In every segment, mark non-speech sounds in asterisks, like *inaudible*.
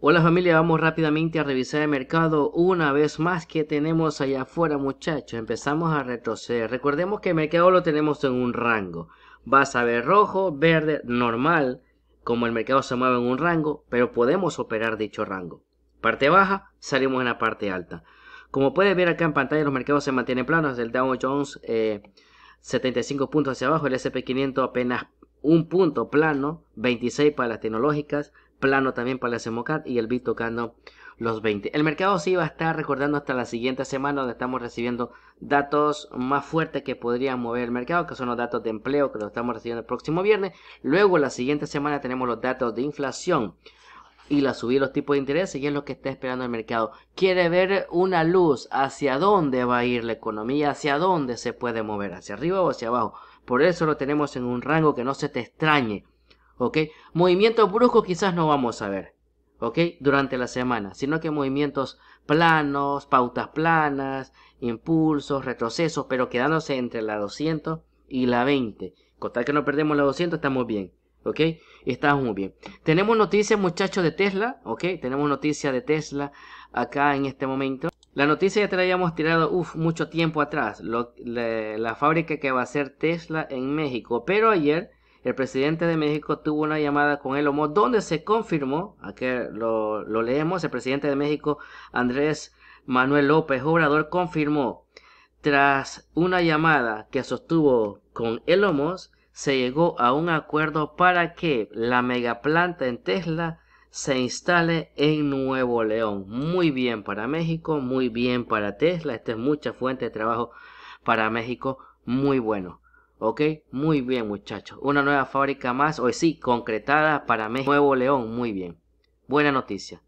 Hola familia, vamos rápidamente a revisar el mercado una vez más que tenemos allá afuera muchachos. Empezamos a retroceder. Recordemos que el mercado lo tenemos en un rango. Vas a ver rojo, verde, normal, como el mercado se mueve en un rango, pero podemos operar dicho rango. Parte baja, salimos en la parte alta. Como puedes ver acá en pantalla, los mercados se mantienen planos. El Dow Jones 75 eh, puntos hacia abajo, el SP500 apenas un punto plano, 26 para las tecnológicas, plano también para el SMOCAT y el BIT tocando los 20. El mercado sí va a estar recordando hasta la siguiente semana donde estamos recibiendo datos más fuertes que podrían mover el mercado, que son los datos de empleo que lo estamos recibiendo el próximo viernes. Luego la siguiente semana tenemos los datos de inflación y la subida de los tipos de interés y es lo que está esperando el mercado. Quiere ver una luz hacia dónde va a ir la economía, hacia dónde se puede mover, hacia arriba o hacia abajo. Por eso lo tenemos en un rango que no se te extrañe ¿ok? Movimientos bruscos quizás no vamos a ver, ¿ok? Durante la semana, sino que movimientos planos, pautas planas, impulsos, retrocesos, pero quedándose entre la 200 y la 20. Con tal que no perdemos la 200 estamos bien, ¿ok? Estamos muy bien. Tenemos noticias muchachos de Tesla, ¿ok? Tenemos noticias de Tesla acá en este momento. La noticia ya te la habíamos tirado mucho tiempo atrás, la fábrica que va a ser Tesla en México, pero ayer el presidente de México tuvo una llamada con el Musk, donde se confirmó, aquí lo, lo leemos, el presidente de México, Andrés Manuel López Obrador, confirmó, tras una llamada que sostuvo con el Musk, se llegó a un acuerdo para que la megaplanta en Tesla se instale en Nuevo León. Muy bien para México, muy bien para Tesla. Esta es mucha fuente de trabajo para México. Muy bueno. ¿Ok? Muy bien muchachos. Una nueva fábrica más, hoy sí, concretada para México, Nuevo León. Muy bien. Buena noticia.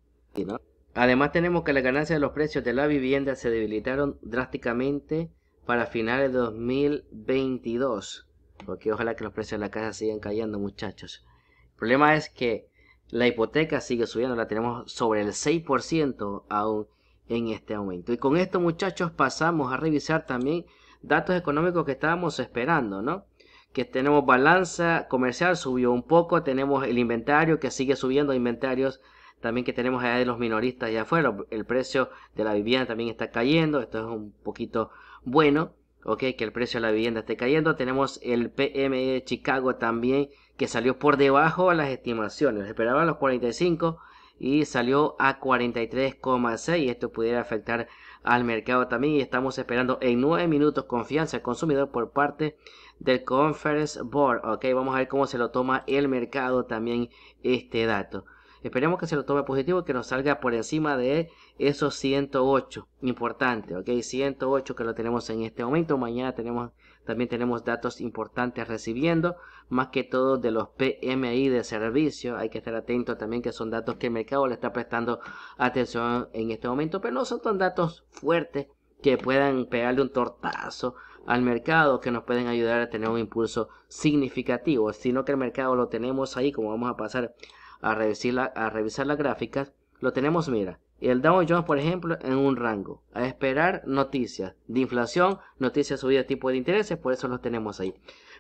no? Además tenemos que la ganancia de los precios de la vivienda se debilitaron drásticamente para finales de 2022. Porque ojalá que los precios de la casa sigan cayendo muchachos. El problema es que la hipoteca sigue subiendo, la tenemos sobre el 6% aún en este aumento. Y con esto muchachos pasamos a revisar también datos económicos que estábamos esperando, ¿no? Que tenemos balanza comercial, subió un poco, tenemos el inventario que sigue subiendo, inventarios también que tenemos allá de los minoristas y afuera, el precio de la vivienda también está cayendo, esto es un poquito bueno, ok, que el precio de la vivienda esté cayendo, tenemos el PMI e de Chicago también que salió por debajo a las estimaciones, esperaban los 45 y salió a 43,6 esto pudiera afectar al mercado también y estamos esperando en 9 minutos confianza al consumidor por parte del Conference Board. Ok, vamos a ver cómo se lo toma el mercado también este dato. Esperemos que se lo tome positivo, que nos salga por encima de esos 108. Importante, ok, 108 que lo tenemos en este momento. Mañana tenemos también tenemos datos importantes recibiendo, más que todo de los PMI de servicio. Hay que estar atento también que son datos que el mercado le está prestando atención en este momento, pero no son datos fuertes que puedan pegarle un tortazo al mercado que nos pueden ayudar a tener un impulso significativo, sino que el mercado lo tenemos ahí, como vamos a pasar a revisar, la, a revisar las gráficas, lo tenemos, mira, y el Dow Jones, por ejemplo, en un rango. A esperar noticias de inflación, noticias subidas de tipo de intereses, por eso los tenemos ahí.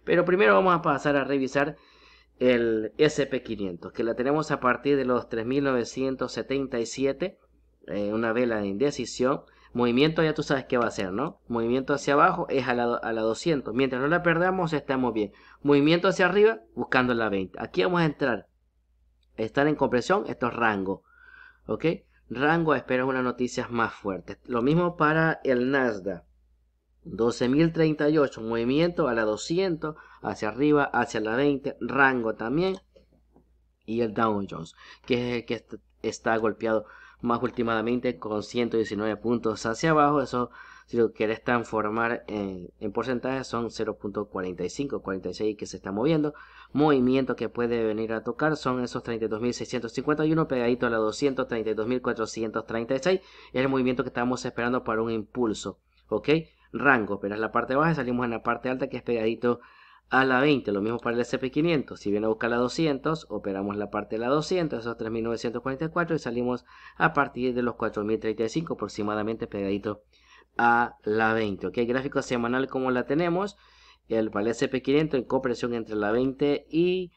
Pero primero vamos a pasar a revisar el SP500, que la tenemos a partir de los 3.977, eh, una vela de indecisión. Movimiento ya tú sabes qué va a hacer, ¿no? Movimiento hacia abajo es a la, a 200. Mientras no la perdamos, estamos bien. Movimiento hacia arriba, buscando la 20. Aquí vamos a entrar. Estar en compresión, estos rangos. ¿Ok? rango espera unas noticias más fuertes. Lo mismo para el Nasdaq. 12.038, movimiento a la 200, hacia arriba, hacia la 20, rango también. Y el Dow Jones, que, que está golpeado más últimamente con 119 puntos hacia abajo. Eso si lo quieres transformar en, porcentaje, son 0.45, 46 que se está moviendo. Movimiento que puede venir a tocar son esos 32.651 pegadito a la 232.436. Es el movimiento que estamos esperando para un impulso. ¿Ok? Rango, operas la parte baja, salimos en la parte alta que es pegadito a la 20, lo mismo para el SP500. Si viene a buscar la 200, operamos la parte de la 200, esos 3.944, y salimos a partir de los 4.035 aproximadamente pegadito a la 20. ¿ok? Gráfico semanal como la tenemos. El SP500 en compresión entre la 20 y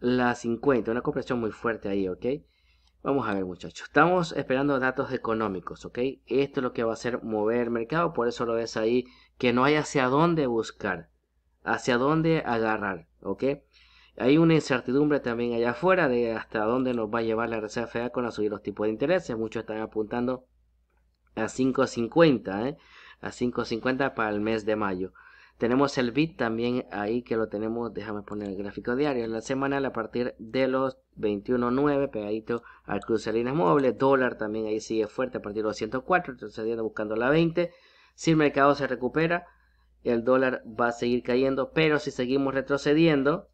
la 50. Una compresión muy fuerte ahí, ¿ok? Vamos a ver muchachos. Estamos esperando datos económicos, ¿ok? Esto es lo que va a hacer mover el mercado. Por eso lo ves ahí que no hay hacia dónde buscar. Hacia dónde agarrar, ¿ok? Hay una incertidumbre también allá afuera de hasta dónde nos va a llevar la Reserva Federal con la subida los tipos de intereses. Muchos están apuntando a 5.50, ¿eh? a 5.50 para el mes de mayo. Tenemos el bit también ahí que lo tenemos, déjame poner el gráfico diario, en la semana a partir de los 21.9 pegadito al cruce de líneas móviles, dólar también ahí sigue fuerte a partir de los 104, retrocediendo buscando la 20, si el mercado se recupera, el dólar va a seguir cayendo, pero si seguimos retrocediendo,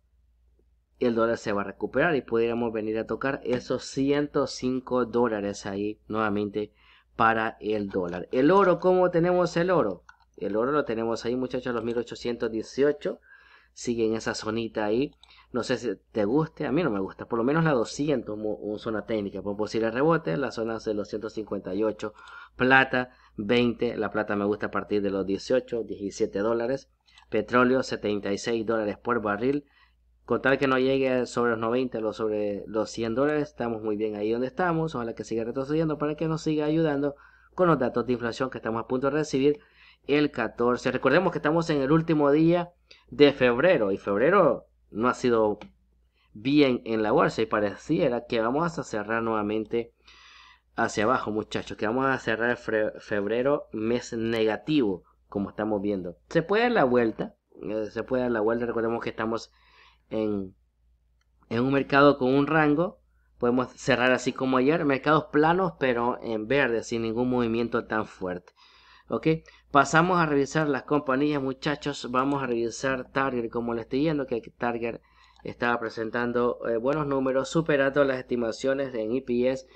el dólar se va a recuperar y pudiéramos venir a tocar esos 105 dólares ahí nuevamente para el dólar. El oro, ¿cómo tenemos el oro? El oro lo tenemos ahí, muchachos, los 1818. Sigue en esa zonita ahí. No sé si te guste, a mí no me gusta. Por lo menos la 200, una zona técnica. Por posible rebote, la zona de los 158. Plata, 20. La plata me gusta a partir de los 18, 17 dólares. Petróleo, 76 dólares por barril. Con tal que no llegue sobre los 90 o sobre los 100 dólares, estamos muy bien ahí donde estamos. Ojalá que siga retrocediendo para que nos siga ayudando con los datos de inflación que estamos a punto de recibir el 14. Recordemos que estamos en el último día de febrero y febrero no ha sido bien en la bolsa y pareciera que vamos a cerrar nuevamente hacia abajo, muchachos, que vamos a cerrar febrero mes negativo, como estamos viendo. Se puede dar la vuelta, eh, se puede dar la vuelta, recordemos que estamos en, un mercado con un rango. Podemos cerrar así como ayer, mercados planos pero en verde, sin ningún movimiento tan fuerte. ¿Ok? Pasamos a revisar las compañías, muchachos. Vamos a revisar Target, como les estoy yendo que Target estaba presentando eh, buenos números, superando las estimaciones en EPS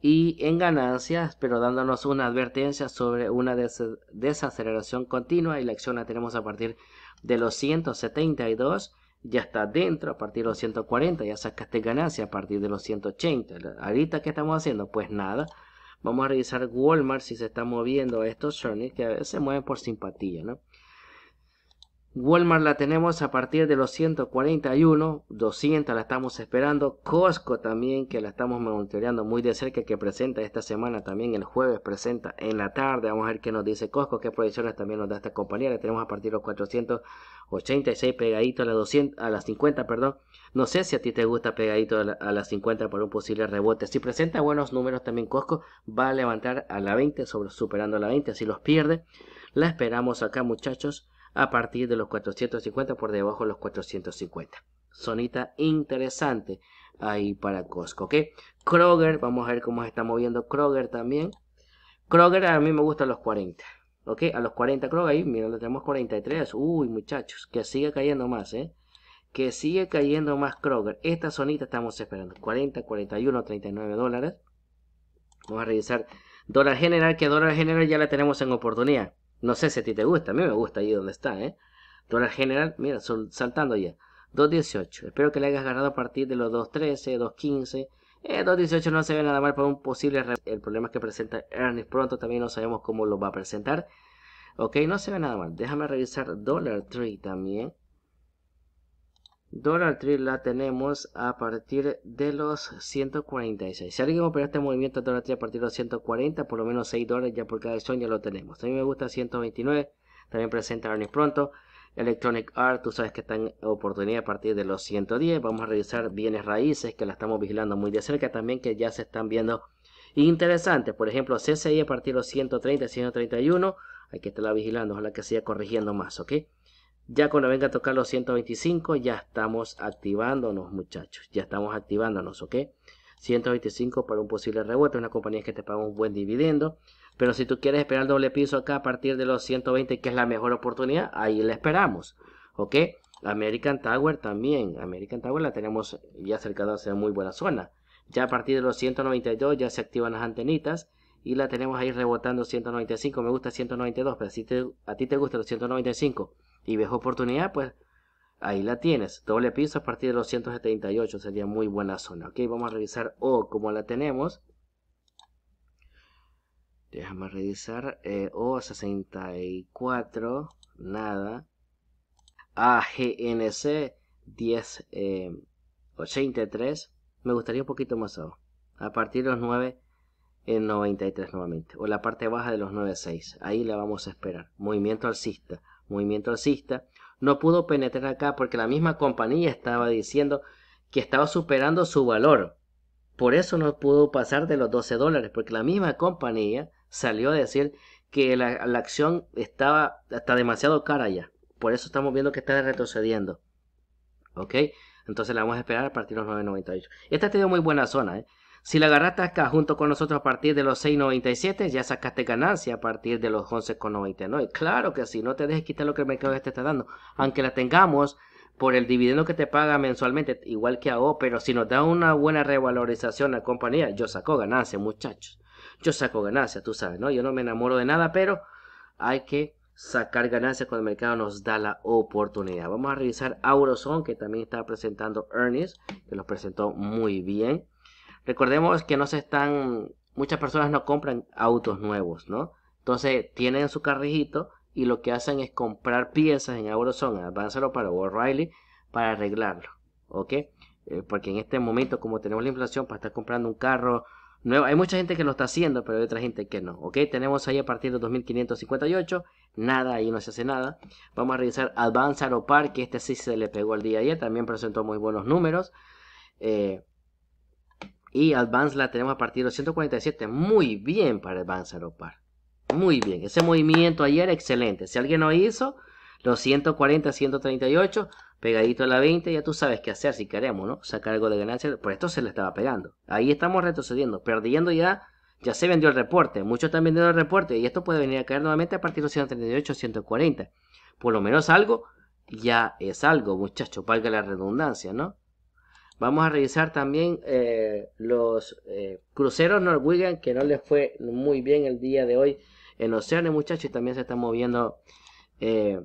y en ganancias, pero dándonos una advertencia sobre una desaceleración continua y la acción la tenemos a partir de los 172 ya está dentro a partir de los 140, ya sacaste ganancia a partir de los 180. Ahorita, ¿qué estamos haciendo? Pues nada. Vamos a revisar Walmart si se está moviendo estos journeys que a veces se mueven por simpatía, ¿no? Walmart la tenemos a partir de los 141, 200 la estamos esperando. Costco también, que la estamos monitoreando muy de cerca, que presenta esta semana también, el jueves presenta en la tarde. Vamos a ver qué nos dice Costco, qué proyecciones también nos da esta compañía. La tenemos a partir de los 486 pegadito a las, 200, a las 50, perdón. No sé si a ti te gusta pegadito a, las 50 por un posible rebote. Si presenta buenos números también Costco, va a levantar a la 20, sobre, superando la 20. Si los pierde, la esperamos acá muchachos a partir de los 450 por debajo de los 450. Sonita interesante ahí para Costco, ¿ok? Kroger, vamos a ver cómo se está moviendo Kroger también. Kroger a mí me gusta los 40, ¿ok? A los 40 Kroger ahí, mira, lo tenemos 43. Uy, muchachos, que sigue cayendo más, ¿eh? Que sigue cayendo más Kroger. Esta sonita estamos esperando. 40, 41, 39 dólares. Vamos a revisar dólar general, que dólar general ya la tenemos en oportunidad. No sé si a ti te gusta, a mí me gusta ahí donde está, ¿eh? Dólar general, mira, saltando ya. 2.18. Espero que le hayas ganado a partir de los 2.13, 2.15. Eh, 2.18 no se ve nada mal para un posible... El problema es que presenta Ernest pronto, también no sabemos cómo lo va a presentar. Ok, no se ve nada mal. Déjame revisar Dollar Tree también. Dollar Tree la tenemos a partir de los 146. Si alguien opera este movimiento Dollar Tree a partir de los 140, por lo menos 6 dólares ya por cada acción ya lo tenemos. A mí me gusta 129. También presenta Arnis pronto. Electronic Art, tú sabes que está en oportunidad a partir de los 110. Vamos a revisar bienes raíces que la estamos vigilando muy de cerca también, que ya se están viendo interesantes. Por ejemplo, CCI a partir de los 130, 131. Hay que estarla vigilando, ojalá que siga corrigiendo más, ¿ok? Ya cuando venga a tocar los 125, ya estamos activándonos, muchachos. Ya estamos activándonos, ¿ok? 125 para un posible rebote. Una compañía que te paga un buen dividendo. Pero si tú quieres esperar el doble piso acá a partir de los 120, que es la mejor oportunidad, ahí la esperamos. ¿Ok? American Tower también. American Tower la tenemos ya acercada a muy buena zona. Ya a partir de los 192 ya se activan las antenitas. Y la tenemos ahí rebotando 195. Me gusta 192, pero si a ti te gusta los 195 y ves oportunidad, pues ahí la tienes. Doble piso a partir de los 178 sería muy buena zona. Ok, vamos a revisar O como la tenemos. Déjame revisar. Eh, O64, nada. AGNC 1083. Eh, Me gustaría un poquito más O. A partir de los 9 en 93 nuevamente. O la parte baja de los 9.6. Ahí la vamos a esperar. Movimiento alcista movimiento alcista, no pudo penetrar acá porque la misma compañía estaba diciendo que estaba superando su valor. Por eso no pudo pasar de los 12 dólares, porque la misma compañía salió a decir que la, acción estaba hasta demasiado cara ya. Por eso estamos viendo que está retrocediendo. ¿Ok? Entonces la vamos a esperar a partir de los 9.98. Esta ha tenido muy buena zona, ¿eh? Si la agarraste junto con nosotros a partir de los 6.97, ya sacaste ganancia a partir de los 11.99. Claro que sí, no te dejes quitar lo que el mercado te está dando. Aunque la tengamos por el dividendo que te paga mensualmente, igual que a O, pero si nos da una buena revalorización a la compañía, yo saco ganancia, muchachos. Yo saco ganancia, tú sabes, ¿no? Yo no me enamoro de nada, pero hay que sacar ganancia cuando el mercado nos da la oportunidad. Vamos a revisar Auroson, que también está presentando earnings, que nos presentó muy bien. Recordemos que no se están, muchas personas no compran autos nuevos, ¿no? Entonces tienen su carrijito y lo que hacen es comprar piezas en Eurozone, avanzarlo para O'Reilly, para arreglarlo, ¿ok? Eh, porque en este momento, como tenemos la inflación, para estar comprando un carro nuevo, hay mucha gente que lo está haciendo, pero hay otra gente que no, ¿ok? Tenemos ahí a partir de 2558, nada, ahí no se hace nada. Vamos a revisar Advancero Park, que este sí se le pegó el día ayer, también presentó muy buenos números. Eh, y Advance la tenemos a partir de 147. Muy bien para Advance Aeropar. Muy bien. Ese movimiento ayer excelente. Si alguien lo hizo, los 140, 138, pegadito a la 20, ya tú sabes qué hacer si queremos, ¿no? Sacar algo de ganancia. Por esto se le estaba pegando. Ahí estamos retrocediendo, perdiendo ya. Ya se vendió el reporte. Muchos están vendiendo el reporte. Y esto puede venir a caer nuevamente a partir de los 138, 140. Por lo menos algo ya es algo, muchachos. Valga la redundancia, ¿no? Vamos a revisar también eh, los eh, cruceros Norwegian, que no les fue muy bien el día de hoy en Oceania, muchachos. Y también se está moviendo eh,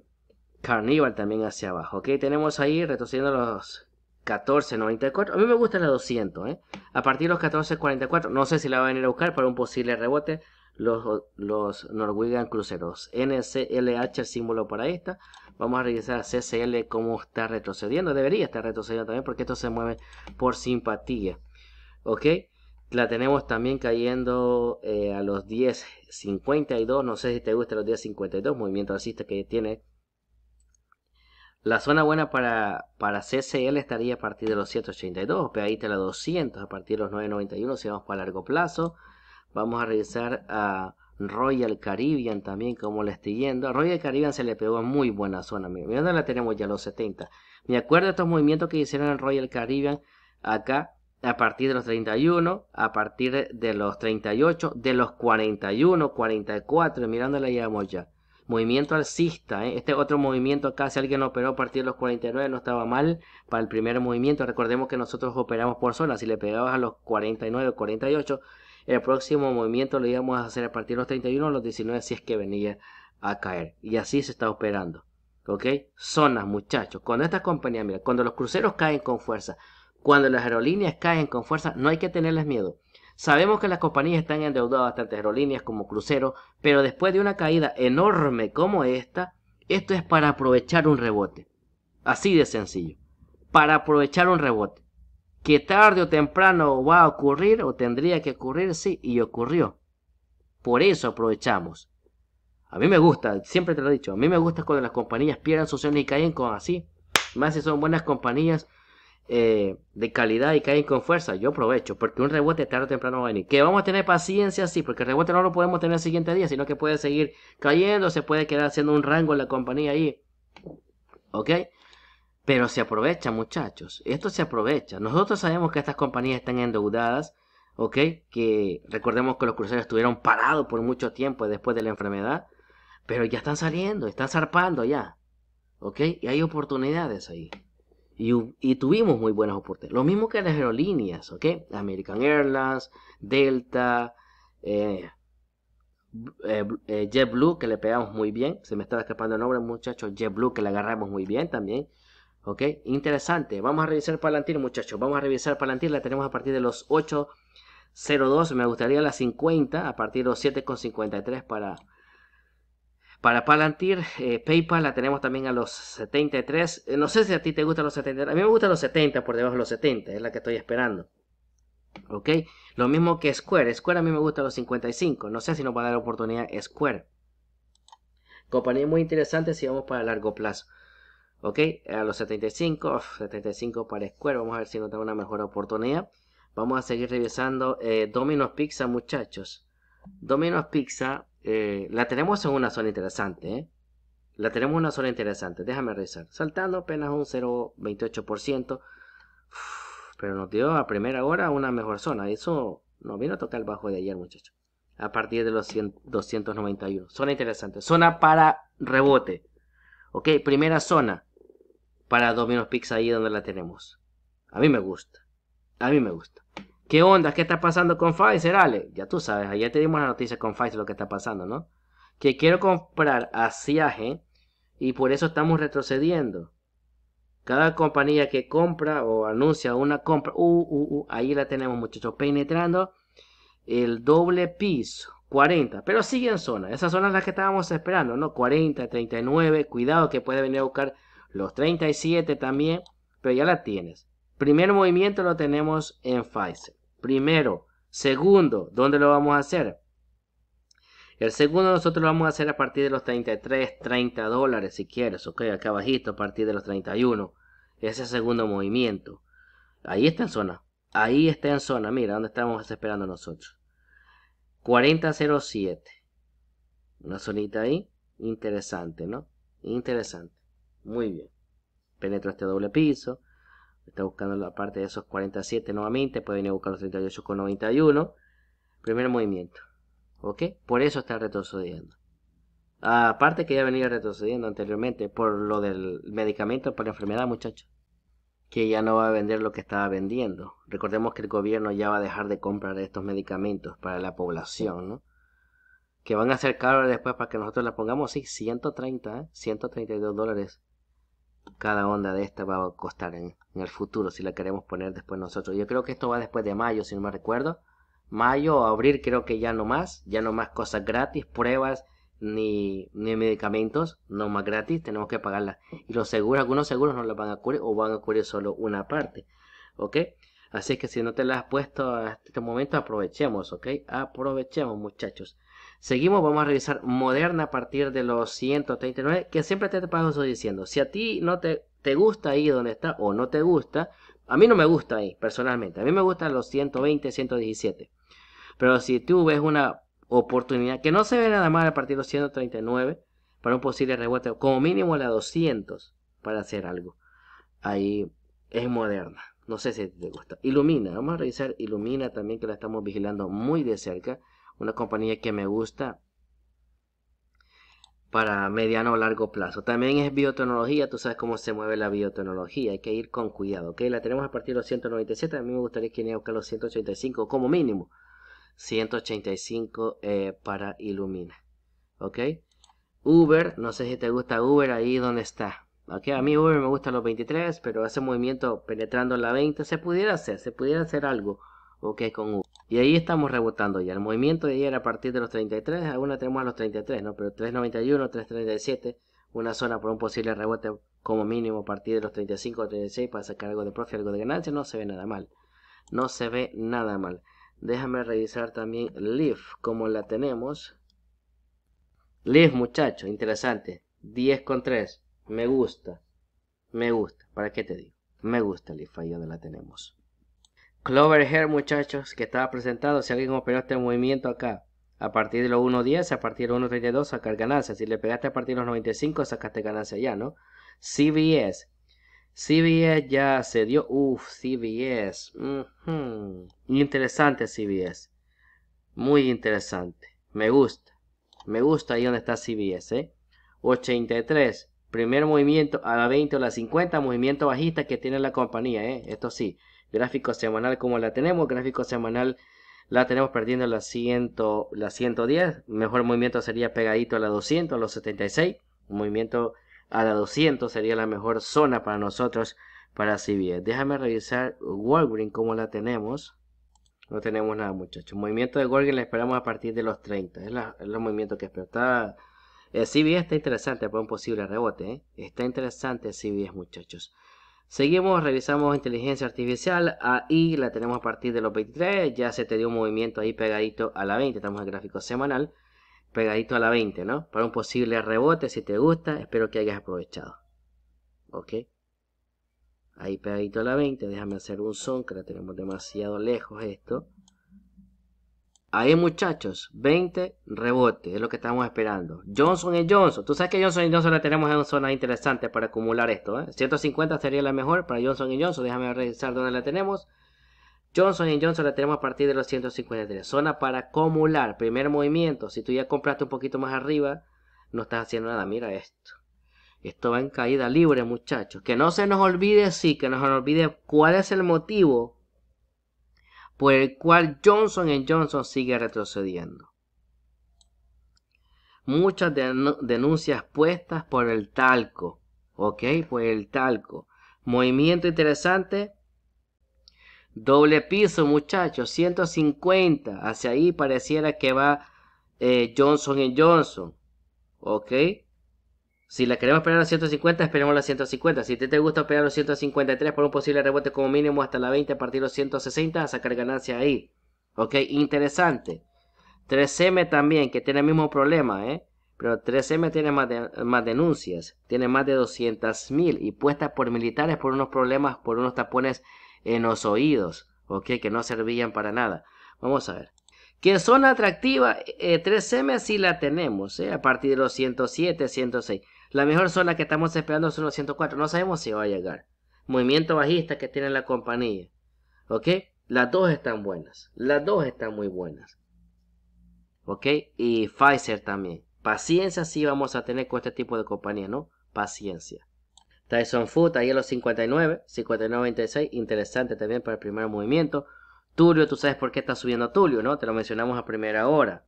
Carnival también hacia abajo. Ok, tenemos ahí retrocediendo los 14.94. A mí me gusta la 200, A partir de los 14.44, no sé si la va a venir a buscar para un posible rebote los, los Norwegian Cruceros. NCLH, símbolo para esta. Vamos a revisar a CCL como está retrocediendo. Debería estar retrocediendo también porque esto se mueve por simpatía. ¿Ok? La tenemos también cayendo eh, a los 10.52. No sé si te gusta los 10.52. Movimiento alcista que tiene. La zona buena para, para CCL estaría a partir de los 182 ahí te la 200. A partir de los 9.91 si vamos para largo plazo. Vamos a revisar a Royal Caribbean también, como le estoy yendo. A Royal Caribbean se le pegó a muy buena zona. Mira la tenemos ya, los 70. Me acuerdo de estos movimientos que hicieron en Royal Caribbean acá a partir de los 31, a partir de los 38, de los 41, 44, mirando la llevamos ya. Movimiento alcista, ¿eh? este otro movimiento acá, si alguien operó a partir de los 49 no estaba mal para el primer movimiento, recordemos que nosotros operamos por zona, si le pegabas a los 49, 48, el próximo movimiento lo íbamos a hacer a partir de los 31 o los 19 si es que venía a caer. Y así se está operando. ¿Ok? Zonas, muchachos. Cuando estas compañías, mira, cuando los cruceros caen con fuerza, cuando las aerolíneas caen con fuerza, no hay que tenerles miedo. Sabemos que las compañías están endeudadas, bastante, aerolíneas como cruceros, pero después de una caída enorme como esta, esto es para aprovechar un rebote. Así de sencillo. Para aprovechar un rebote que tarde o temprano va a ocurrir o tendría que ocurrir, sí, y ocurrió. Por eso aprovechamos. A mí me gusta, siempre te lo he dicho, a mí me gusta cuando las compañías pierdan sus y caen con así. Más si son buenas compañías eh, de calidad y caen con fuerza, yo aprovecho, porque un rebote tarde o temprano va a venir. Que vamos a tener paciencia, sí, porque el rebote no lo podemos tener el siguiente día, sino que puede seguir cayendo, se puede quedar haciendo un rango en la compañía ahí. ¿Ok? Pero se aprovecha, muchachos. Esto se aprovecha. Nosotros sabemos que estas compañías están endeudadas, ¿ok? Que recordemos que los cruceros estuvieron parados por mucho tiempo después de la enfermedad, pero ya están saliendo, están zarpando ya, ¿ok? Y hay oportunidades ahí. Y, tuvimos muy buenas oportunidades. Lo mismo que las aerolíneas, ¿ok? American Airlines, Delta, eh, eh, eh, JetBlue, que le pegamos muy bien. Se me estaba escapando el nombre, muchachos. JetBlue, que le agarramos muy bien también. ¿Ok? Interesante. Vamos a revisar Palantir, muchachos. Vamos a revisar Palantir. La tenemos a partir de los 8.02. Me gustaría la 50. A partir de los 7.53 para, para Palantir. Eh, PayPal la tenemos también a los 73. Eh, no sé si a ti te gustan los 73. A mí me gustan los 70 por debajo de los 70. Es la que estoy esperando. ¿Ok? Lo mismo que Square. Square a mí me gusta los 55. No sé si nos va a dar oportunidad Square. Compañía muy interesante si vamos para largo plazo. Ok, a los 75, 75 para Square, vamos a ver si nos da una mejor oportunidad. Vamos a seguir revisando eh, Domino's Pizza, muchachos. Domino's Pizza, eh, la tenemos en una zona interesante, ¿eh? La tenemos en una zona interesante, déjame revisar. Saltando apenas un 0.28%, pero nos dio a primera hora una mejor zona. Eso nos vino a tocar el bajo de ayer, muchachos. A partir de los 291. Zona interesante, zona para rebote. Ok, primera zona, para Domino's Pizza ahí donde la tenemos. A mí me gusta. A mí me gusta. ¿Qué onda? ¿Qué está pasando con Pfizer, Ale? Ya tú sabes, ayer te dimos la noticia con Pfizer lo que está pasando, ¿no? Que quiero comprar asiaje y por eso estamos retrocediendo. Cada compañía que compra o anuncia una compra, uh, uh, uh, ahí la tenemos muchachos, penetrando el doble piso, 40, pero siguen en zona, esa zona es la que estábamos esperando, ¿no? 40, 39, cuidado que puede venir a buscar los 37 también, pero ya la tienes. Primer movimiento lo tenemos en Pfizer. Primero. Segundo, ¿dónde lo vamos a hacer? El segundo nosotros lo vamos a hacer a partir de los 33, 30 dólares si quieres, ok, acá abajito a partir de los 31. Ese segundo movimiento. Ahí está en zona. Ahí está en zona. Mira, ¿dónde estamos esperando nosotros? 4007. Una zonita ahí. Interesante, ¿no? Interesante. Muy bien. penetra este doble piso. Está buscando la parte de esos 47 nuevamente. Puede venir a buscar los 38.91 Primer movimiento. ¿Ok? Por eso está retrocediendo. Aparte que ya venía retrocediendo anteriormente por lo del medicamento para la enfermedad, muchachos. Que ya no va a vender lo que estaba vendiendo. Recordemos que el gobierno ya va a dejar de comprar estos medicamentos para la población, ¿no? Que van a ser caros después para que nosotros la pongamos, sí, 130, 132 ¿eh? dólares cada onda de esta va a costar en, el futuro si la queremos poner después nosotros. Yo creo que esto va después de mayo, si no me recuerdo. Mayo o abril creo que ya no más, ya no más cosas gratis, pruebas ni, ni medicamentos, no más gratis, tenemos que pagarla Y los seguros, algunos seguros no las van a cubrir o van a cubrir solo una parte, ¿ok? Así que si no te la has puesto hasta este momento, aprovechemos, ¿ok? Aprovechemos muchachos. Seguimos, vamos a revisar Moderna a partir de los 139, que siempre te paso diciendo, si a ti no te, te gusta ahí donde está o no te gusta, a mí no me gusta ahí, personalmente, a mí me gustan los 120, 117. Pero si tú ves una oportunidad que no se ve nada mal a partir de los 139 para un posible rebote, como mínimo la 200 para hacer algo, ahí es moderna. No sé si te gusta. Ilumina, vamos a revisar Ilumina también que la estamos vigilando muy de cerca una compañía que me gusta para mediano o largo plazo. También es biotecnología, tú sabes cómo se mueve la biotecnología, hay que ir con cuidado, ¿ok? La tenemos a partir de los 197, a mí me gustaría que viniera a los 185 como mínimo, 185 eh, para Illumina, ¿ok? Uber, no sé si te gusta Uber, ahí donde está, ¿ok? A mí Uber me gusta los 23, pero ese movimiento penetrando la 20, se pudiera hacer, se pudiera hacer algo, ¿ok? Con Uber. Y ahí estamos rebotando ya. El movimiento de ayer a partir de los 33, alguna tenemos a los 33, ¿no? Pero 391, 337, una zona por un posible rebote como mínimo a partir de los 35 o 36 para sacar algo de profit, algo de ganancia, no se ve nada mal. No se ve nada mal. Déjame revisar también Leaf, como la tenemos. Leaf, muchacho, interesante. 10 con 3. Me gusta. Me gusta. ¿Para qué te digo? Me gusta Leaf, ahí donde la tenemos. Clover Hair muchachos, que estaba presentado. Si alguien operó este movimiento acá, a partir de los 1.10, a partir de los 1.32, sacar ganancias. Si le pegaste a partir de los 95, sacaste ganancia ya, ¿no? CBS. CBS ya se dio. Uf, CBS. Interesante CBS. Muy interesante. Me gusta. Me gusta ahí donde está CBS, ¿eh? 83. Primer movimiento a la 20 o la 50, movimiento bajista que tiene la compañía, ¿eh? Esto sí gráfico semanal como la tenemos, gráfico semanal la tenemos perdiendo la, la 110, mejor movimiento sería pegadito a la 200, a los 76, movimiento a la 200 sería la mejor zona para nosotros para CBS. Déjame revisar Walgreen como la tenemos. No tenemos nada muchachos. Movimiento de Walgreen la esperamos a partir de los 30. Es, el movimiento que espero. Eh, CBS está interesante para un posible rebote. ¿eh? Está interesante CBS muchachos. Seguimos, revisamos inteligencia artificial. Ahí la tenemos a partir de los 23. Ya se te dio un movimiento ahí pegadito a la 20. Estamos en gráfico semanal. Pegadito a la 20, ¿no? Para un posible rebote, si te gusta. Espero que hayas aprovechado. ¿Ok? Ahí pegadito a la 20. Déjame hacer un son, que la tenemos demasiado lejos esto. Ahí muchachos, 20 rebotes, es lo que estamos esperando. Johnson y Johnson, tú sabes que Johnson y Johnson la tenemos en una zona interesante para acumular esto. 150 ¿eh? sería la mejor para Johnson y Johnson, déjame revisar dónde la tenemos. Johnson y Johnson la tenemos a partir de los 153. Zona para acumular, primer movimiento. Si tú ya compraste un poquito más arriba, no estás haciendo nada, mira esto. Esto va en caída libre muchachos. Que no se nos olvide, sí, que no se nos olvide cuál es el motivo por el cual Johnson Johnson sigue retrocediendo. Muchas denuncias puestas por el talco, ¿ok? Por el talco. Movimiento interesante. Doble piso, muchachos, 150. Hacia ahí pareciera que va eh, Johnson Johnson, ¿ok? Si la queremos esperar a los 150, esperemos los 150. Si a te gusta esperar los 153 por un posible rebote como mínimo hasta la 20, a partir de los 160, a sacar ganancia ahí. Ok, interesante. 3M también, que tiene el mismo problema, ¿eh? Pero 3M tiene más, denuncias, tiene más de 200.000 y puestas por militares por unos problemas, por unos tapones en los oídos, ¿ok? Que no servían para nada. Vamos a ver que zona atractiva? 3M eh, sí la tenemos, eh, a partir de los 107, 106. La mejor zona que estamos esperando son los 104. No sabemos si va a llegar. Movimiento bajista que tiene la compañía. ¿Ok? Las dos están buenas. Las dos están muy buenas. ¿Ok? Y Pfizer también. Paciencia sí vamos a tener con este tipo de compañía, ¿no? Paciencia. Tyson Food, ahí a los 59, 59.26, interesante también para el primer movimiento. Tulio, tú sabes por qué está subiendo Tulio, ¿no? Te lo mencionamos a primera hora.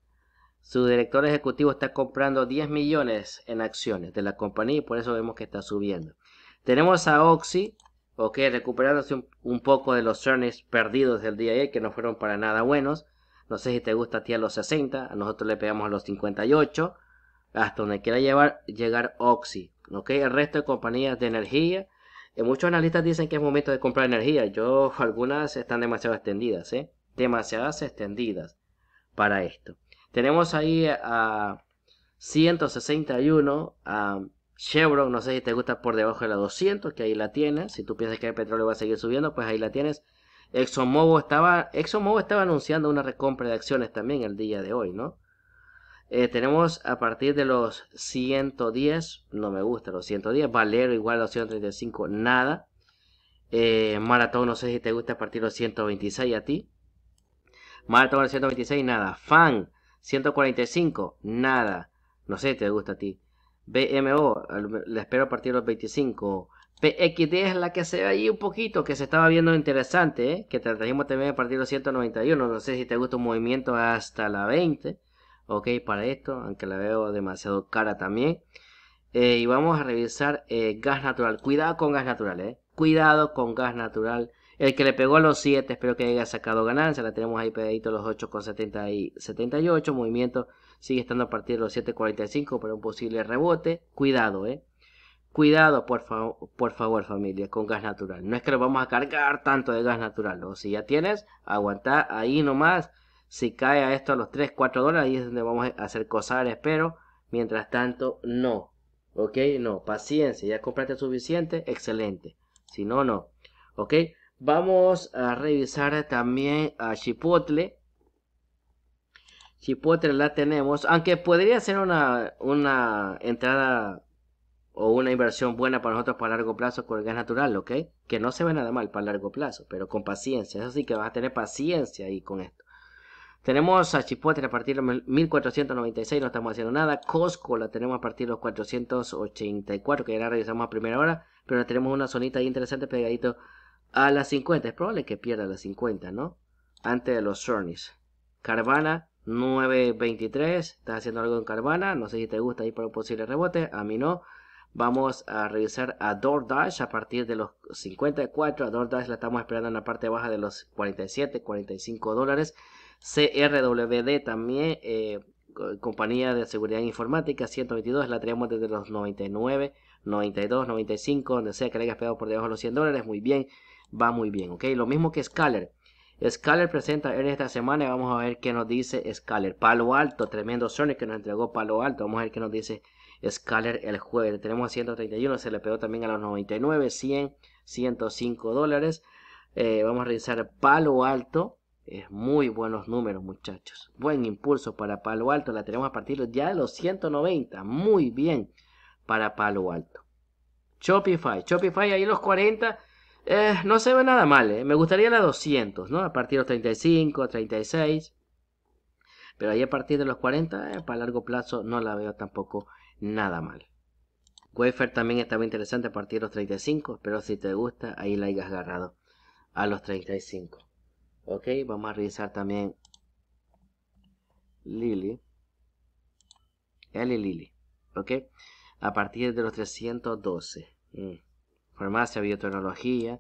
Su director ejecutivo está comprando 10 millones en acciones de la compañía y por eso vemos que está subiendo. Tenemos a Oxy, ok, recuperándose un, poco de los earnings perdidos del día de ayer que no fueron para nada buenos. No sé si te gusta a ti a los 60, a nosotros le pegamos a los 58, hasta donde quiera llevar, llegar Oxy. ¿ok? El resto de compañías de energía, eh, muchos analistas dicen que es momento de comprar energía. Yo, *laughs* algunas están demasiado extendidas, ¿eh? demasiadas extendidas para esto. Tenemos ahí a 161, a Chevron, no sé si te gusta por debajo de la 200, que ahí la tienes. Si tú piensas que el petróleo va a seguir subiendo, pues ahí la tienes. ExxonMobil estaba, ExxonMobil estaba anunciando una recompra de acciones también el día de hoy, ¿no? Eh, tenemos a partir de los 110, no me gusta los 110, Valero igual a los 135, nada. Eh, Maratón, no sé si te gusta a partir de los 126 a ti. Maratón a los 126, nada. Fan, 145, nada. No sé si te gusta a ti. BMO, le espero a partir de los 25. PXD es la que se ve ahí un poquito, que se estaba viendo interesante, ¿eh? que te trajimos también a partir de los 191. No sé si te gusta un movimiento hasta la 20. Ok, para esto, aunque la veo demasiado cara también. Eh, y vamos a revisar eh, gas natural. Cuidado con gas natural, Cuidado con gas natural. El que le pegó a los 7, espero que haya sacado ganancia. La tenemos ahí pegadito los 8 con 70 y 78. Movimiento sigue estando a partir de los 7.45 para un posible rebote. Cuidado, eh. Cuidado, por, favor, por favor, familia, con gas natural. No es que lo vamos a cargar tanto de gas natural. O si ya tienes, aguanta ahí nomás. Si cae a esto a los 3, 4 dólares, ahí es donde vamos a hacer cosas, espero mientras tanto, no. ¿Ok? No, paciencia. Ya compraste suficiente, excelente. Si no, no. ¿Ok? Vamos a revisar también a Chipotle. Chipotle la tenemos, aunque podría ser una, una entrada o una inversión buena para nosotros para largo plazo con el gas natural, ¿ok? Que no se ve nada mal para largo plazo, pero con paciencia. Eso sí que vas a tener paciencia ahí con esto. Tenemos a Chipotle a partir de 1496, no estamos haciendo nada. Costco la tenemos a partir de los 484, que ya la revisamos a primera hora, pero tenemos una zonita ahí interesante pegadito a las 50. Es probable que pierda las 50, ¿no? Antes de los journeys. Carvana 923. Estás haciendo algo en Carvana. No sé si te gusta ir para un posible rebote. A mí no. Vamos a revisar a DoorDash a partir de los 54. A DoorDash la estamos esperando en la parte baja de los 47, 45 dólares. CRWD también, eh, compañía de seguridad informática, 122. La tenemos desde los 99, 92, 95, donde sea que le hayas pegado por debajo de los 100 dólares. Muy bien va muy bien, ¿ok? Lo mismo que Scaler. Scaler presenta en esta semana y vamos a ver qué nos dice Scaler. Palo Alto, tremendo Sonic que nos entregó Palo Alto. Vamos a ver qué nos dice Scaler el jueves. tenemos a 131, se le pegó también a los 99, 100, 105 dólares. Eh, vamos a revisar Palo Alto. Es muy buenos números, muchachos. Buen impulso para Palo Alto. La tenemos a partir ya de los 190. Muy bien para Palo Alto. Shopify. Shopify ahí los 40 eh, no se ve nada mal, eh. me gustaría la 200, ¿no? A partir de los 35, 36. Pero ahí a partir de los 40, eh, para largo plazo no la veo tampoco nada mal. Wafer también estaba interesante a partir de los 35, pero si te gusta, ahí la hayas agarrado a los 35. Ok, vamos a revisar también Lily. el Lily, ok, a partir de los 312. Mm farmacia, biotecnología.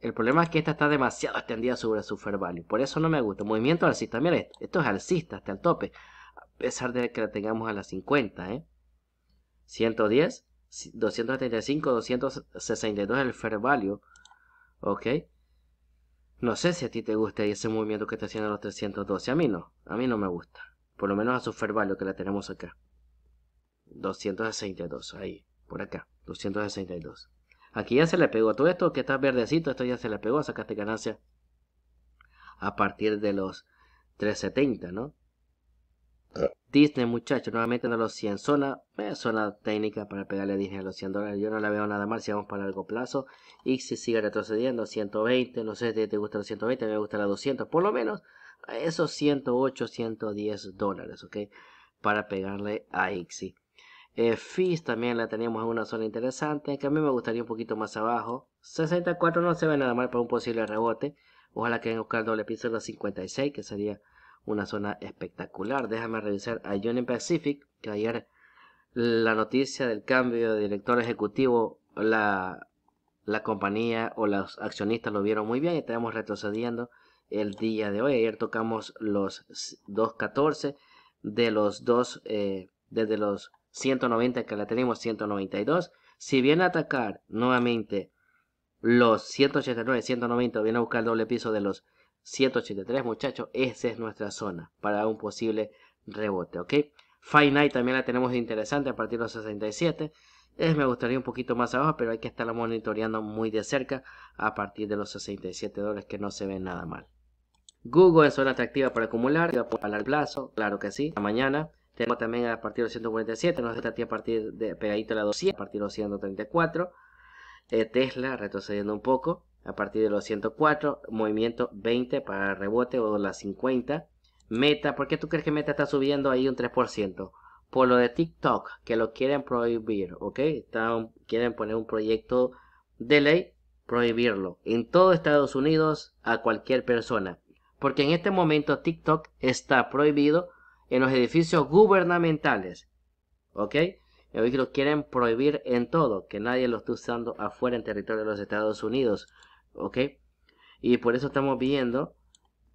El problema es que esta está demasiado extendida sobre su fair value. Por eso no me gusta. Movimiento alcista. Mira, esto, esto es alcista hasta el tope. A pesar de que la tengamos a las 50, ¿eh? 110, 235, 262 el fair value. ¿Ok? No sé si a ti te gusta ese movimiento que está haciendo los 312. A mí no. A mí no me gusta. Por lo menos a su fair value que la tenemos acá. 262. Ahí. Por acá. 262. Aquí ya se le pegó todo esto que está verdecito, esto ya se le pegó, sacaste ganancia a partir de los 370, ¿no? Ah. Disney, muchachos, nuevamente no los 100 zona, zona técnica para pegarle a Disney a los 100 dólares. Yo no la veo nada mal si vamos para largo plazo. Y sigue retrocediendo, 120, no sé si te gusta los 120, me gusta la 200, por lo menos esos 108, 110 dólares, ¿ok? Para pegarle a Ixi. Eh, FIS también la teníamos en una zona interesante, que a mí me gustaría un poquito más abajo. 64 no se ve nada mal para un posible rebote. Ojalá que buscar el doble piso de los 56, que sería una zona espectacular. Déjame revisar a Union Pacific, que ayer la noticia del cambio de director ejecutivo, la, la compañía o los accionistas lo vieron muy bien y estamos retrocediendo el día de hoy. Ayer tocamos los 2.14 de los dos, eh, desde los 190 que la tenemos 192. Si viene a atacar nuevamente los 189, 190, viene a buscar el doble piso de los 183, muchachos. Esa es nuestra zona para un posible rebote, ¿ok? Night también la tenemos interesante a partir de los 67. Es, me gustaría un poquito más abajo, pero hay que estarla monitoreando muy de cerca a partir de los 67 dólares que no se ve nada mal. Google es zona atractiva para acumular, para el plazo, claro que sí, mañana. Tenemos también a partir de los 147, nos está a partir de pegadito a la 200, a partir de los 134. Eh, Tesla retrocediendo un poco, a partir de los 104, movimiento 20 para rebote o la 50. Meta, ¿por qué tú crees que Meta está subiendo ahí un 3%? Por lo de TikTok, que lo quieren prohibir, ¿ok? quieren poner un proyecto de ley, prohibirlo en todo Estados Unidos a cualquier persona. Porque en este momento TikTok está prohibido en los edificios gubernamentales. ¿Ok? Hoy quieren prohibir en todo, que nadie lo esté usando afuera en territorio de los Estados Unidos. ¿Ok? Y por eso estamos viendo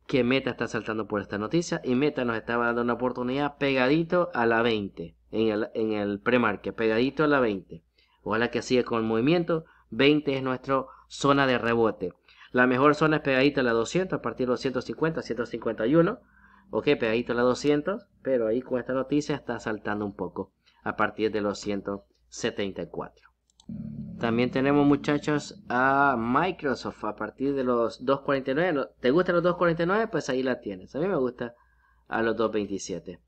que Meta está saltando por esta noticia y Meta nos estaba dando una oportunidad pegadito a la 20, en el, en el pre pegadito a la 20. Ojalá que siga con el movimiento. 20 es nuestra zona de rebote. La mejor zona es pegadita a la 200, a partir de los 150, 151. Ok, pegadito a la 200, pero ahí con esta noticia está saltando un poco a partir de los 174. También tenemos muchachos a Microsoft a partir de los 2.49. ¿Te gustan los 2.49? Pues ahí la tienes. A mí me gusta a los 2.27.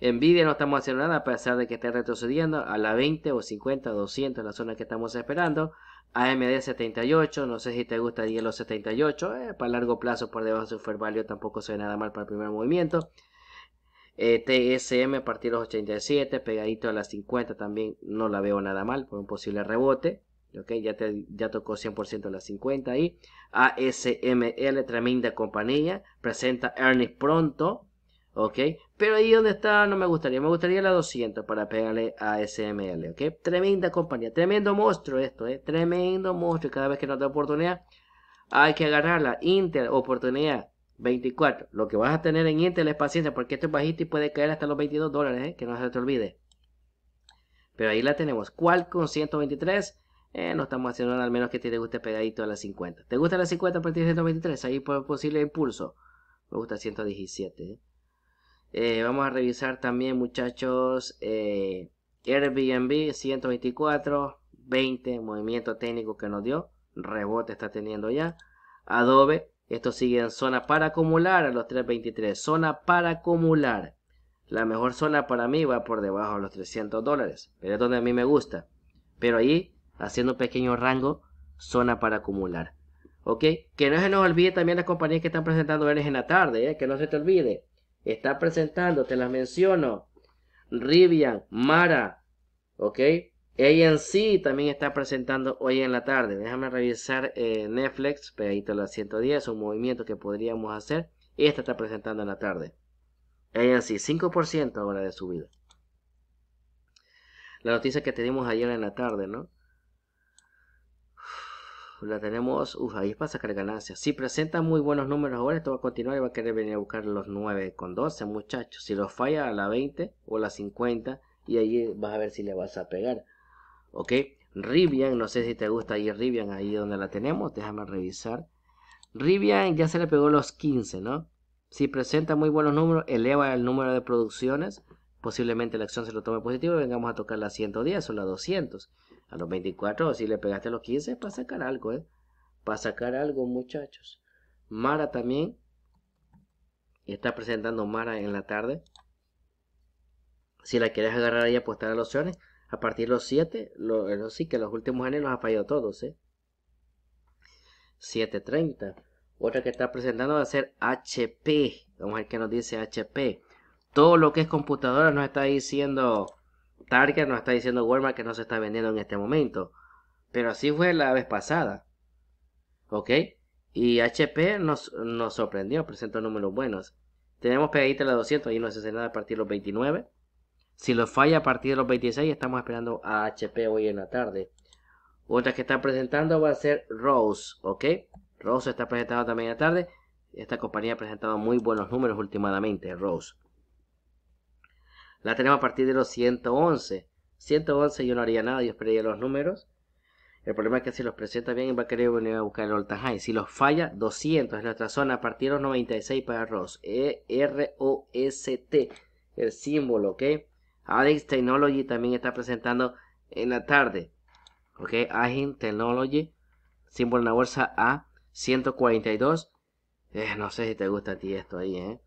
Nvidia no estamos haciendo nada a pesar de que esté retrocediendo a la 20 o 50, 200 la zona que estamos esperando. AMD 78, no sé si te gusta los 78, eh, para largo plazo por debajo de su fair value tampoco se ve nada mal para el primer movimiento. Eh, TSM a partir de los 87, pegadito a las 50 también no la veo nada mal por un posible rebote. ya, ya tocó 100% las 50 ahí. ASML, tremenda compañía, presenta earnings pronto. ¿ok? Pero ahí donde está no me gustaría, me gustaría la 200 para pegarle a SML, ¿ok? Tremenda compañía, tremendo monstruo esto, ¿eh? Tremendo monstruo, cada vez que nos da oportunidad hay que agarrarla, Intel, oportunidad, 24. Lo que vas a tener en Intel es paciencia, porque esto es bajito y puede caer hasta los 22 dólares, ¿eh? que no se te olvide. Pero ahí la tenemos, ¿Cuál con 123. Eh, no estamos haciendo nada, al menos que te guste pegadito a las 50. ¿Te gusta la 50 a partir de 123? Ahí por posible impulso. Me gusta 117. ¿eh? Eh, vamos a revisar también, muchachos, eh, Airbnb 124, 20, movimiento técnico que nos dio, rebote está teniendo ya. Adobe, esto sigue en zona para acumular a los 323, zona para acumular. La mejor zona para mí va por debajo de los 300 dólares, pero es donde a mí me gusta. Pero ahí, haciendo un pequeño rango, zona para acumular. ¿Ok? Que no se nos olvide también las compañías que están presentando eres en la tarde, eh, que no se te olvide está presentando, te las menciono. Rivian, Mara, ¿ok? sí también está presentando hoy en la tarde. Déjame revisar eh, Netflix, pegadito a las 110, un movimiento que podríamos hacer. Esta está presentando en la tarde. sí 5% ahora de subida. La noticia que teníamos ayer en la tarde, ¿no? la tenemos, uf, ahí es para sacar ganancias. Si presenta muy buenos números ahora, esto va a continuar y va a querer venir a buscar los 9 con 12, muchachos. Si los falla a la 20 o la 50, y ahí vas a ver si le vas a pegar. Ok, Rivian, no sé si te gusta ahí Rivian, ahí donde la tenemos, déjame revisar. Rivian ya se le pegó los 15, ¿no? Si presenta muy buenos números, eleva el número de producciones. Posiblemente la acción se lo tome positivo y vengamos a tocar la 110 o la 200. A los 24, si le pegaste a los 15, para sacar algo, ¿eh? Para sacar algo, muchachos. Mara también. Y está presentando Mara en la tarde. Si la quieres agarrar y apostar a los opciones, a partir de los 7, lo, sí que los últimos años nos ha fallado todos, ¿eh? 7.30. Otra que está presentando va a ser HP. Vamos a ver qué nos dice HP. Todo lo que es computadora nos está diciendo Target nos está diciendo Walmart que no se está vendiendo en este momento. Pero así fue la vez pasada. ¿Ok? Y HP nos, nos sorprendió, presentó números buenos. Tenemos pegadita la 200 y no se hace nada a partir de los 29. Si lo falla a partir de los 26, estamos esperando a HP hoy en la tarde. Otra que está presentando va a ser Rose, ¿ok? Rose está presentando también en la tarde. Esta compañía ha presentado muy buenos números últimamente, Rose. La tenemos a partir de los 111. 111 yo no haría nada, yo esperaría los números. El problema es que si los presenta bien va a querer venir a buscar el all high. Si los falla, 200 es nuestra zona a partir de los 96 para arroz. E-R-O-S-T, e el símbolo, ¿ok? Alex Technology también está presentando en la tarde. ¿Ok? Agin Technology, símbolo en la bolsa A, 142. Eh, no sé si te gusta a ti esto ahí, ¿eh?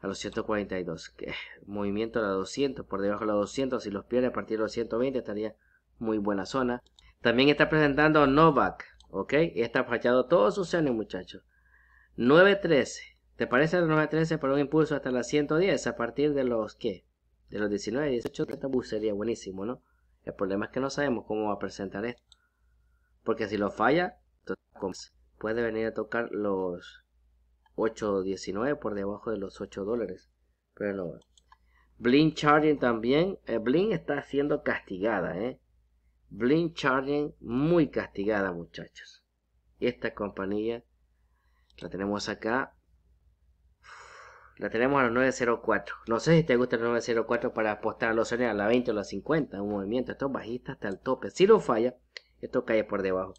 a los 142. Que, movimiento a la 200, por debajo de la 200. Si los pierde a partir de los 120 estaría muy buena zona. También está presentando Novak. ¿Ok? Y está fachado todos sus años, muchachos. 913. ¿Te parece el 913 para un impulso hasta la 110? A partir de los ¿qué? De los 19, 18, 30 bus sería buenísimo, ¿no? El problema es que no sabemos cómo va a presentar esto. Porque si lo falla, puede venir a tocar los 8.19 por debajo de los 8 dólares. Pero no. Blink Charging también. Eh, Blink está siendo castigada, ¿eh? Blink Charging muy castigada, muchachos. Y Esta compañía la tenemos acá. La tenemos a los 904. No sé si te gusta el 904 para apostar a los años a la 20 o a la 50. Un movimiento. Esto es bajista hasta el tope. Si lo falla, esto cae por debajo.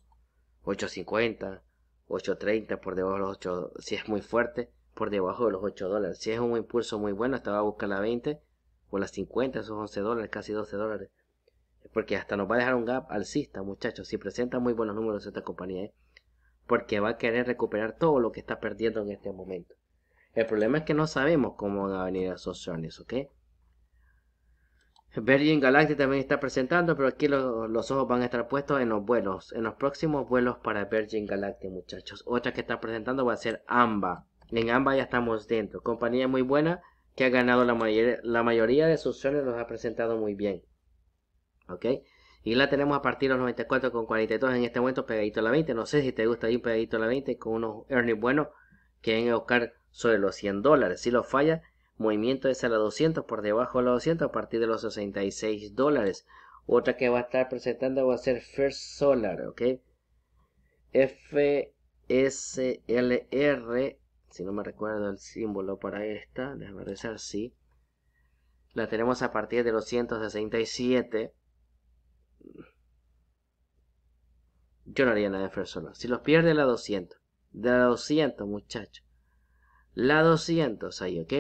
850. 8.30 por debajo de los 8, si es muy fuerte, por debajo de los 8 dólares. Si es un impulso muy bueno, hasta va a buscar la 20 o las 50, esos 11 dólares, casi 12 dólares. Porque hasta nos va a dejar un gap alcista, muchachos, si presenta muy buenos números esta compañía. ¿eh? Porque va a querer recuperar todo lo que está perdiendo en este momento. El problema es que no sabemos cómo van a venir esos opciones, ¿ok? Virgin Galactic también está presentando, pero aquí los ojos van a estar puestos en los vuelos, en los próximos vuelos para Virgin Galactic, muchachos. Otra que está presentando va a ser AMBA. En AMBA ya estamos dentro. Compañía muy buena que ha ganado la, la mayoría de sus opciones los ha presentado muy bien. ¿Ok? Y la tenemos a partir de los 94,42 en este momento, pegadito a la 20. No sé si te gusta ahí un pegadito a la 20 con unos earnings buenos que en buscar sobre los 100 dólares. Si lo falla, movimiento es a la 200 por debajo de la 200 a partir de los 66 dólares otra que va a estar presentando va a ser First Solar ok FSLR si no me recuerdo el símbolo para esta déjame ser, sí la tenemos a partir de los 167 yo no haría nada de First Solar si los pierde la 200 de la 200 muchachos la 200 ahí ok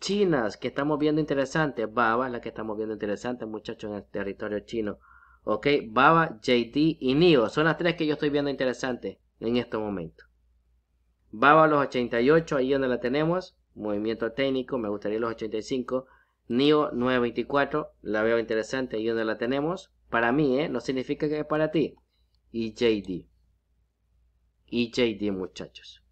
chinas que estamos viendo interesantes Baba es la que estamos viendo interesante, muchachos, en el territorio chino. Ok, Baba, JD y Nio son las tres que yo estoy viendo interesantes en este momento Baba los 88, ahí donde la tenemos. Movimiento técnico, me gustaría los 85. Nio 924, la veo interesante, ahí donde la tenemos. Para mí, ¿eh? No significa que es para ti. Y JD. Y JD, muchachos.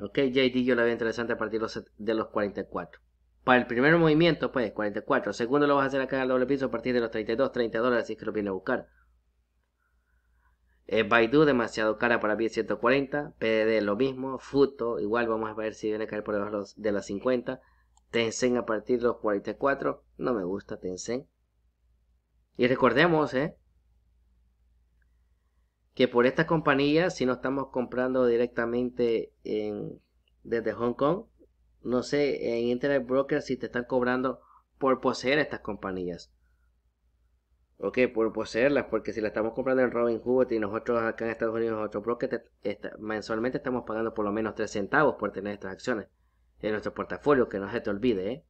Ok, JD yo la veo interesante a partir de los 44. Para el primer movimiento, pues, 44. segundo lo vas a hacer acá al doble piso a partir de los 32, 30 dólares, así que lo viene a buscar. Eh, Baidu, demasiado cara para mí, 140. PDD, lo mismo. Futo, igual vamos a ver si viene a caer por debajo de las 50. Tencent a partir de los 44. No me gusta Tencent. Y recordemos, eh, que por estas compañías, si no estamos comprando directamente desde Hong Kong, no sé, en Internet Broker si te están cobrando por poseer estas compañías. Ok, por poseerlas, porque si la estamos comprando en Robin Hood y nosotros acá en Estados Unidos, otro broker, mensualmente estamos pagando por lo menos 3 centavos por tener estas acciones en nuestro portafolio, que no se te olvide. ¿eh?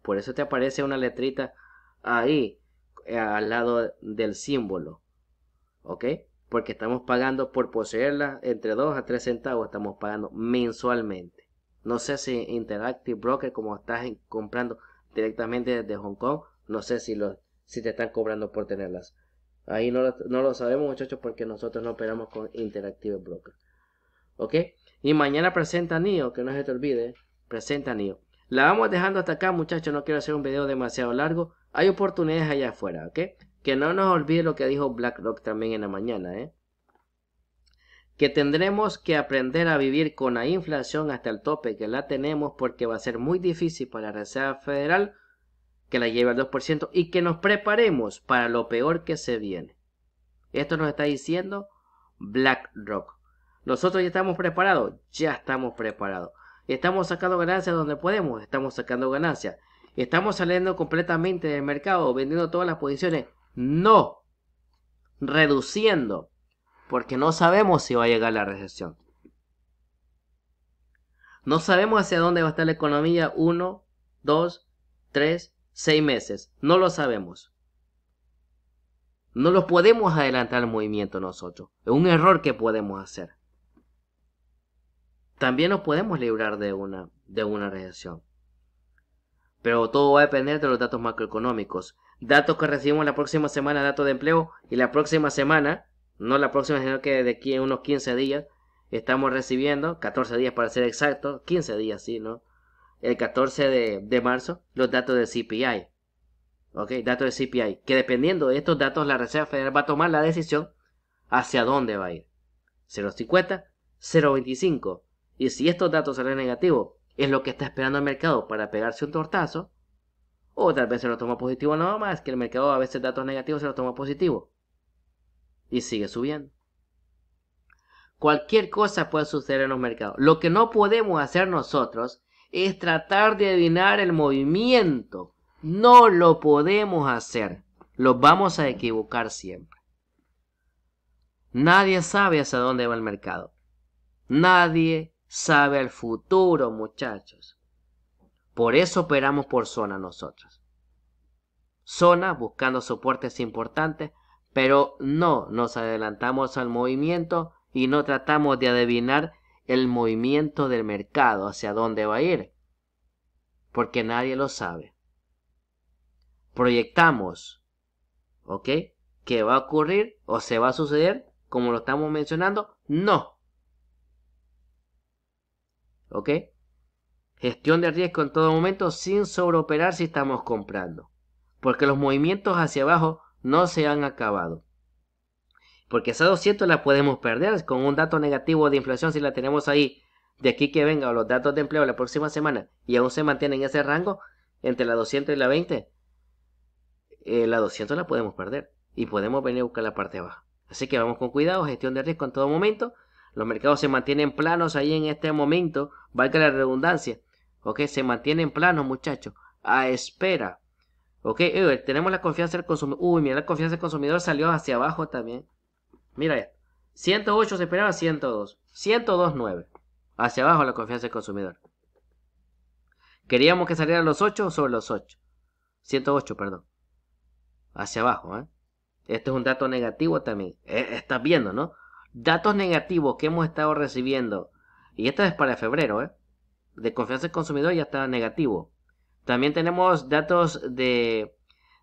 Por eso te aparece una letrita ahí, eh, al lado del símbolo. ¿Ok? porque estamos pagando por poseerlas entre 2 a 3 centavos, estamos pagando mensualmente. No sé si Interactive Broker, como estás comprando directamente desde Hong Kong, no sé si, lo, si te están cobrando por tenerlas. Ahí no lo, no lo sabemos muchachos porque nosotros no operamos con Interactive Broker. ¿Ok? Y mañana presenta NIO, que no se te olvide, presenta NIO. La vamos dejando hasta acá muchachos, no quiero hacer un video demasiado largo. Hay oportunidades allá afuera, ¿ok? Que no nos olvide lo que dijo BlackRock también en la mañana, ¿eh? que tendremos que aprender a vivir con la inflación hasta el tope que la tenemos porque va a ser muy difícil para la Reserva Federal que la lleve al 2% y que nos preparemos para lo peor que se viene. Esto nos está diciendo BlackRock. Nosotros ya estamos preparados, ya estamos preparados. Estamos sacando ganancias donde podemos, estamos sacando ganancias. Estamos saliendo completamente del mercado, vendiendo todas las posiciones no. Reduciendo. Porque no sabemos si va a llegar la recesión. No sabemos hacia dónde va a estar la economía uno, dos, tres, seis meses. No lo sabemos. No lo podemos adelantar el movimiento nosotros. Es un error que podemos hacer. También nos podemos librar de una, de una recesión. Pero todo va a depender de los datos macroeconómicos datos que recibimos la próxima semana, datos de empleo, y la próxima semana, no la próxima, sino que de aquí en unos 15 días, estamos recibiendo, 14 días para ser exacto, 15 días, sí, ¿no? El 14 de, de marzo, los datos del CPI. ¿Ok? Datos del CPI. Que dependiendo de estos datos, la Reserva Federal va a tomar la decisión hacia dónde va a ir. 0,50, 0,25. Y si estos datos salen negativos, es lo que está esperando el mercado para pegarse un tortazo, o tal vez se lo toma positivo nada más, que el mercado a veces datos negativos se lo toma positivo. Y sigue subiendo. Cualquier cosa puede suceder en los mercados. Lo que no podemos hacer nosotros es tratar de adivinar el movimiento. No lo podemos hacer. Lo vamos a equivocar siempre. Nadie sabe hacia dónde va el mercado. Nadie sabe el futuro, muchachos. Por eso operamos por zona nosotros. Zona buscando soportes importantes, pero no nos adelantamos al movimiento y no tratamos de adivinar el movimiento del mercado hacia dónde va a ir, porque nadie lo sabe. Proyectamos, ¿ok? ¿Qué va a ocurrir o se va a suceder como lo estamos mencionando? No. ¿Ok? Gestión de riesgo en todo momento sin sobreoperar si estamos comprando. Porque los movimientos hacia abajo no se han acabado. Porque esa 200 la podemos perder con un dato negativo de inflación si la tenemos ahí. De aquí que venga o los datos de empleo la próxima semana y aún se mantiene en ese rango entre la 200 y la 20. Eh, la 200 la podemos perder y podemos venir a buscar la parte baja. Así que vamos con cuidado, gestión de riesgo en todo momento. Los mercados se mantienen planos ahí en este momento, valga la redundancia. ¿ok? Se mantiene en plano, muchachos, a espera. ¿Ok? tenemos la confianza del consumidor. Uy, mira, la confianza del consumidor salió hacia abajo también. Mira, 108 se esperaba 102. 102.9. Hacia abajo la confianza del consumidor. Queríamos que saliera los 8 sobre los 8. 108, perdón. Hacia abajo, ¿eh? Este es un dato negativo también. Eh, estás viendo, ¿no? Datos negativos que hemos estado recibiendo. Y esto es para febrero, ¿eh? de confianza del consumidor ya está negativo. También tenemos datos de,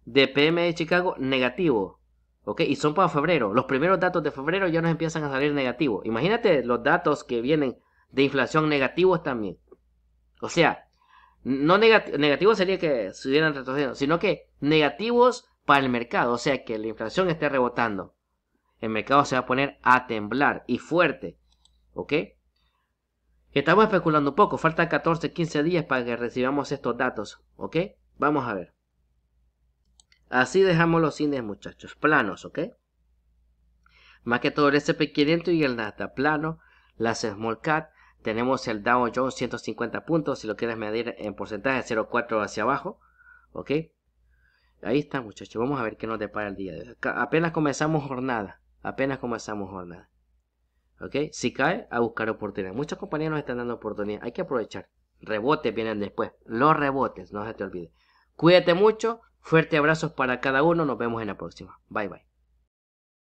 de PM de Chicago negativo. ¿Ok? Y son para febrero. Los primeros datos de febrero ya nos empiezan a salir negativos. Imagínate los datos que vienen de inflación negativos también. O sea, no negativos negativo sería que estuvieran retrocediendo, sino que negativos para el mercado. O sea, que la inflación esté rebotando. El mercado se va a poner a temblar y fuerte. ¿Ok? Estamos especulando un poco, falta 14, 15 días para que recibamos estos datos, ¿ok? Vamos a ver. Así dejamos los índices, muchachos, planos, ¿ok? Más que todo el SP500 y el Nasdaq plano, las Small Cat, tenemos el Dow Jones 150 puntos, si lo quieres medir en porcentaje, 0.4 hacia abajo, ¿ok? Ahí está, muchachos, vamos a ver qué nos depara el día Apenas comenzamos jornada, apenas comenzamos jornada. Si cae, a buscar oportunidades. Muchas compañías nos están dando oportunidades. Hay que aprovechar. Rebotes vienen después. Los rebotes, no se te olvide. Cuídate mucho. Fuerte abrazos para cada uno. Nos vemos en la próxima. Bye bye.